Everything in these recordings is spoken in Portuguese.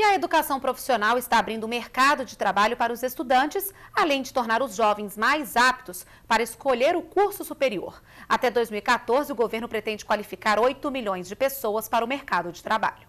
E a educação profissional está abrindo mercado de trabalho para os estudantes, além de tornar os jovens mais aptos para escolher o curso superior. Até 2014, o governo pretende qualificar 8 milhões de pessoas para o mercado de trabalho.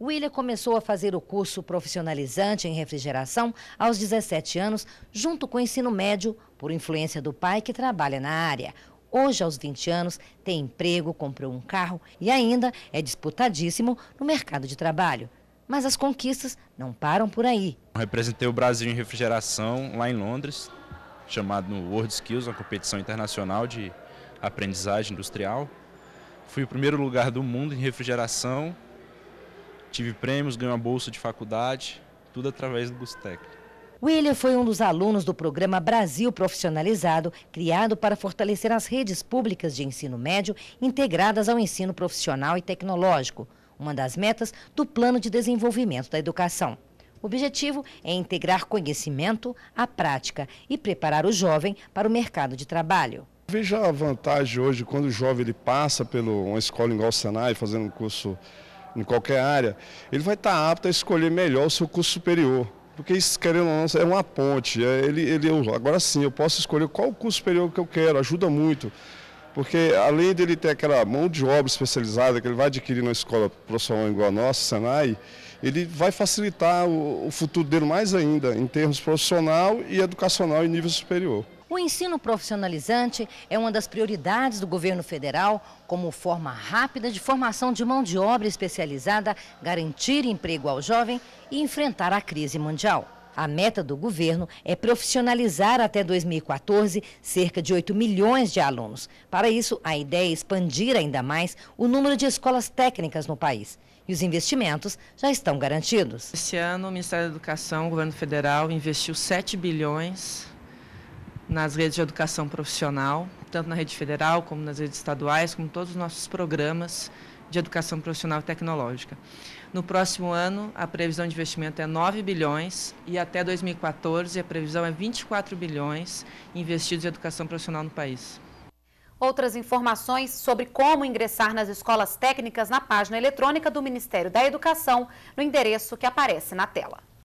William começou a fazer o curso profissionalizante em refrigeração aos 17 anos, junto com o ensino médio, por influência do pai que trabalha na área. Hoje, aos 20 anos, tem emprego, comprou um carro e ainda é disputadíssimo no mercado de trabalho mas as conquistas não param por aí. Eu representei o Brasil em refrigeração lá em Londres, chamado World Skills, uma competição internacional de aprendizagem industrial. Fui o primeiro lugar do mundo em refrigeração, tive prêmios, ganhei uma bolsa de faculdade, tudo através do Gustec. William foi um dos alunos do programa Brasil Profissionalizado, criado para fortalecer as redes públicas de ensino médio integradas ao ensino profissional e tecnológico uma das metas do Plano de Desenvolvimento da Educação. O objetivo é integrar conhecimento à prática e preparar o jovem para o mercado de trabalho. Veja a vantagem hoje quando o jovem ele passa por uma escola igual o Senai, fazendo um curso em qualquer área, ele vai estar tá apto a escolher melhor o seu curso superior. Porque isso, querendo ou não, é uma ponte. É, ele, ele, agora sim, eu posso escolher qual curso superior que eu quero, ajuda muito. Porque além dele ter aquela mão de obra especializada que ele vai adquirir na escola profissional igual a nossa, Senai, ele vai facilitar o, o futuro dele mais ainda, em termos profissional e educacional em nível superior. O ensino profissionalizante é uma das prioridades do governo federal, como forma rápida de formação de mão de obra especializada, garantir emprego ao jovem e enfrentar a crise mundial. A meta do governo é profissionalizar até 2014 cerca de 8 milhões de alunos. Para isso, a ideia é expandir ainda mais o número de escolas técnicas no país. E os investimentos já estão garantidos. Esse ano, o Ministério da Educação, o governo federal, investiu 7 bilhões nas redes de educação profissional, tanto na rede federal como nas redes estaduais, como todos os nossos programas de Educação Profissional Tecnológica. No próximo ano, a previsão de investimento é 9 bilhões e até 2014 a previsão é 24 bilhões investidos em educação profissional no país. Outras informações sobre como ingressar nas escolas técnicas na página eletrônica do Ministério da Educação, no endereço que aparece na tela.